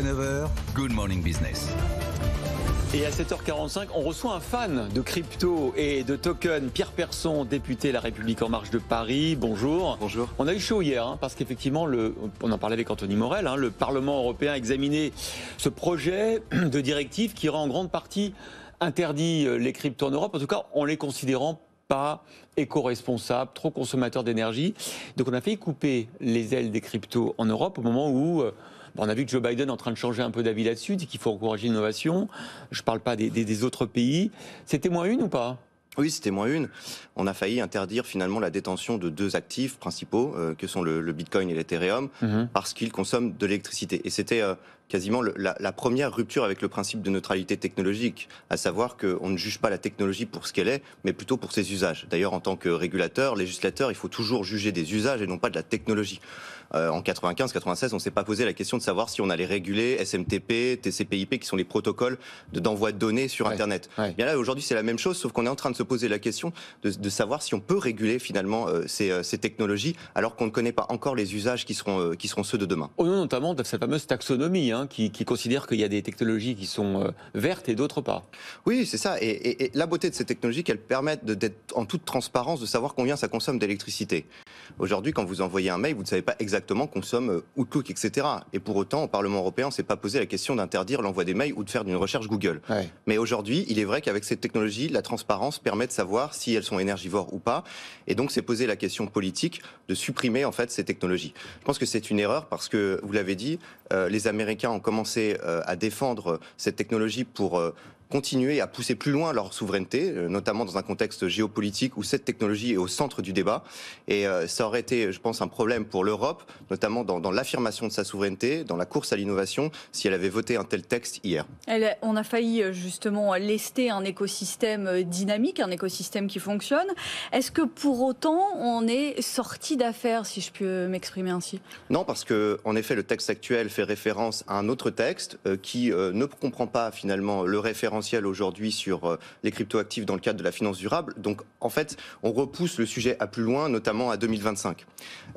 9h, Good Morning Business. Et à 7h45, on reçoit un fan de crypto et de token, Pierre Persson, député La République En Marche de Paris. Bonjour. Bonjour. On a eu chaud hier, hein, parce qu'effectivement, on en parlait avec Anthony Morel, hein, le Parlement européen a examiné ce projet de directive qui rend en grande partie interdit euh, les cryptos en Europe, en tout cas en les considérant pas éco-responsables, trop consommateurs d'énergie. Donc on a failli couper les ailes des cryptos en Europe au moment où euh, on a vu que Joe Biden est en train de changer un peu d'avis là-dessus, dit qu'il faut encourager l'innovation. Je ne parle pas des, autres pays. C'était moins une ou pas oui, c'était moins une. On a failli interdire finalement la détention de deux actifs principaux, euh, que sont le, Bitcoin et l'Ethereum, mhm. parce qu'ils consomment de l'électricité. Et c'était euh, quasiment la, première rupture avec le principe de neutralité technologique, à savoir qu'on ne juge pas la technologie pour ce qu'elle est, mais plutôt pour ses usages. D'ailleurs, en tant que régulateur, législateur, il faut toujours juger des usages et non pas de la technologie. Euh, en 95-96, on ne s'est pas posé la question de savoir si on allait réguler SMTP, TCPIP, qui sont les protocoles d'envoi de données sur Internet. Bien là, aujourd'hui, c'est la même chose, sauf qu'on est en train de se poser la question de, savoir si on peut réguler finalement euh, euh, ces, technologies, alors qu'on ne connaît pas encore les usages qui seront, ceux de demain. Au non, notamment de cette fameuse taxonomie hein. Hein, qui, qui, considèrent qu'il y a des technologies qui sont euh, vertes et d'autres pas. Oui, c'est ça. Et, la beauté de ces technologies, qu'elles permettent d'être en toute transparence, de savoir combien ça consomme d'électricité. Aujourd'hui, quand vous envoyez un mail, vous ne savez pas exactement consomme euh, Outlook, etc. Et pour autant, au Parlement européen, on ne s'est pas posé la question d'interdire l'envoi des mails ou de faire d'une recherche Google. Mais aujourd'hui, il est vrai qu'avec ces technologies la transparence permet de savoir si elles sont énergivores ou pas. Et donc, c'est posé la question politique de supprimer en fait ces technologies. Je pense que c'est une erreur parce que, vous l'avez dit, euh, les Américains ont commencé euh, à défendre euh, cette technologie pour euh, continuer à pousser plus loin leur souveraineté, euh, notamment dans un contexte géopolitique où cette technologie est au centre du débat. Et euh, ça aurait été, je pense, un problème pour l'Europe, notamment dans, l'affirmation de sa souveraineté, dans la course à l'innovation, si elle avait voté un tel texte hier. Elle, on a failli euh, justement lester un écosystème dynamique, un écosystème qui fonctionne. Est-ce que pour autant on est sorti d'affaires, si je peux m'exprimer ainsi Non, parce que en effet, le texte actuel fait référence à un autre texte qui ne comprend pas finalement le référent aujourd'hui sur euh, les cryptoactifs dans le cadre de la finance durable. Donc en fait, on repousse le sujet à plus loin, notamment à 2025.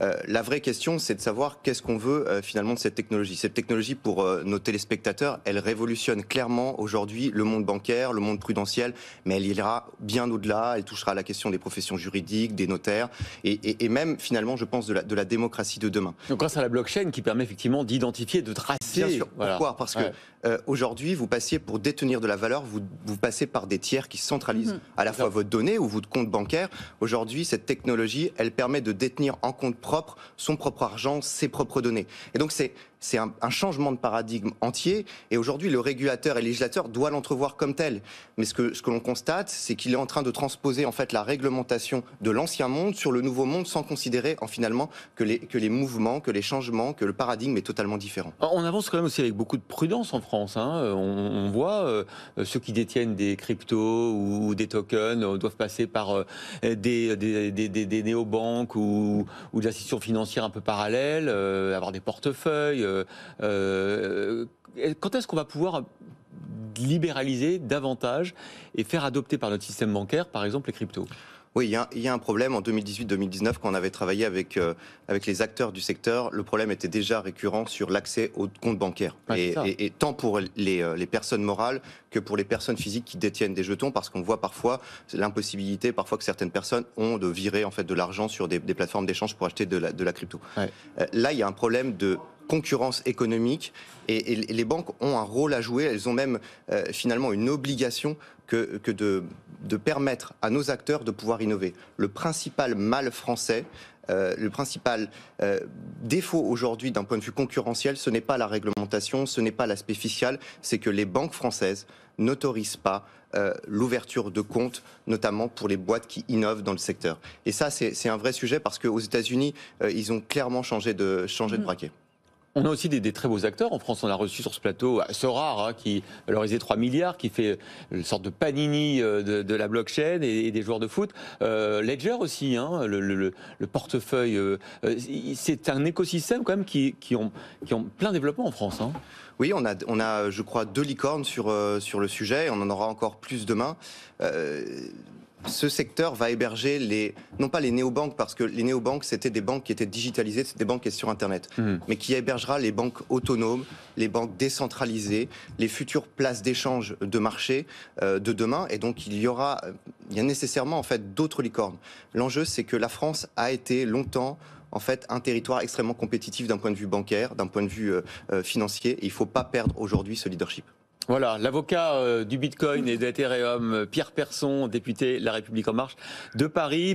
Euh, la vraie question, c'est de savoir qu'est-ce qu'on veut euh, finalement de cette technologie. Cette technologie, pour nos téléspectateurs, elle révolutionne clairement aujourd'hui le monde bancaire, le monde prudentiel, mais elle ira bien au-delà. Elle touchera à la question des professions juridiques, des notaires, et, même finalement, je pense, de la, démocratie de demain. Donc grâce à la blockchain qui permet effectivement d'identifier, de tracer. Pourquoi Parce que euh, aujourd'hui, vous passiez pour détenir de la valeur, vous, passez par des tiers qui centralisent mhm. à la fois votre données ou votre compte bancaire. Aujourd'hui, cette technologie, elle permet de détenir en compte propre son propre argent, ses propres données. Et donc, c'est c'est un, changement de paradigme entier. Et aujourd'hui, le régulateur et législateur doit l'entrevoir comme tel. Mais ce que, ce que l'on constate, c'est qu'il est en train de transposer en fait la réglementation de l'ancien monde sur le nouveau monde sans considérer en finalement que les, que les mouvements, que les changements, que le paradigme est totalement différent. Ah, on avance quand même aussi avec beaucoup de prudence en France. Hein. Euh, on, voit euh, ceux qui détiennent des cryptos ou des tokens euh, doivent passer par des, des, néobanques ou, ou des institutions financières un peu parallèles, avoir des portefeuilles euh, euh, quand est-ce qu'on va pouvoir libéraliser davantage et faire adopter par notre système bancaire, par exemple, les cryptos oui, il y, a, un problème. En 2018-2019, quand on avait travaillé avec, euh, avec les acteurs du secteur, le problème était déjà récurrent sur l'accès aux comptes bancaires. et, tant pour les, personnes morales que pour les personnes physiques qui détiennent des jetons, parce qu'on voit parfois l'impossibilité, parfois que certaines personnes ont de virer en fait, de l'argent sur des, plateformes d'échange pour acheter de la, crypto. là, il y a un problème de concurrence économique. Et, les banques ont un rôle à jouer, elles ont même euh, finalement une obligation que, de, de, permettre à nos acteurs de pouvoir innover. Le principal mal français, euh, le principal euh, défaut aujourd'hui d'un point de vue concurrentiel, ce n'est pas la réglementation, ce n'est pas l'aspect fiscal, c'est que les banques françaises n'autorisent pas l'ouverture de comptes, notamment pour les boîtes qui innovent dans le secteur. Et ça, c'est un vrai sujet parce qu'aux États-Unis, ils ont clairement changé de, changé de mm. braquet on a aussi des, très beaux acteurs. En France, on a reçu sur ce plateau euh, Sorare, hein, qui qui valorisait 3 milliards, qui fait une sorte de panini euh, de, la blockchain et, des joueurs de foot. Euh, Ledger aussi, hein, le, portefeuille. c'est un écosystème quand même qui, qui, ont, qui ont plein développement en France. Hein. Oui, on a, je crois, deux licornes sur, sur le sujet. On en aura encore plus demain ce secteur va héberger les, non pas les néobanques, parce que les néobanques, c'était des banques qui étaient digitalisées, c'était des banques qui étaient sur Internet, mmh. mais qui hébergera les banques autonomes, les banques décentralisées, les futures places d'échange de marché euh, de demain. Et donc, il y aura, euh, il y a nécessairement, en fait, d'autres licornes. L'enjeu, c'est que la France a été longtemps en fait un territoire extrêmement compétitif d'un point de vue bancaire, d'un point de vue euh, financier. il ne faut pas perdre aujourd'hui ce leadership. Voilà, l'avocat euh, du Bitcoin et d'Ethereum, euh, Pierre Persson, député La République en marche de Paris.